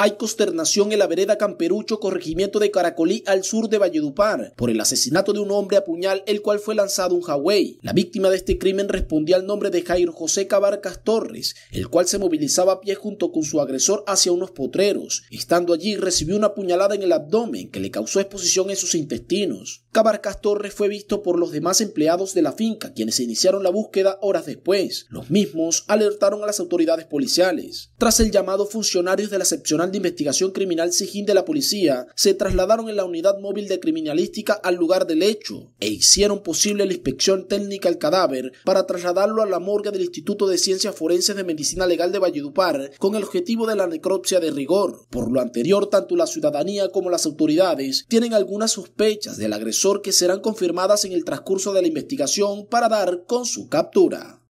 Hay consternación en la vereda Camperucho, corregimiento de Caracolí, al sur de Valledupar, por el asesinato de un hombre a puñal, el cual fue lanzado un Huawei. La víctima de este crimen respondía al nombre de Jairo José Cabarcas Torres, el cual se movilizaba a pie junto con su agresor hacia unos potreros. Estando allí, recibió una puñalada en el abdomen que le causó exposición en sus intestinos. Cabarcas Torres fue visto por los demás empleados de la finca, quienes iniciaron la búsqueda horas después. Los mismos alertaron a las autoridades policiales. Tras el llamado, funcionarios de la excepcional de Investigación Criminal SIGIN de la policía se trasladaron en la unidad móvil de criminalística al lugar del hecho e hicieron posible la inspección técnica al cadáver para trasladarlo a la morgue del Instituto de Ciencias Forenses de Medicina Legal de Valledupar con el objetivo de la necropsia de rigor. Por lo anterior, tanto la ciudadanía como las autoridades tienen algunas sospechas del agresor que serán confirmadas en el transcurso de la investigación para dar con su captura.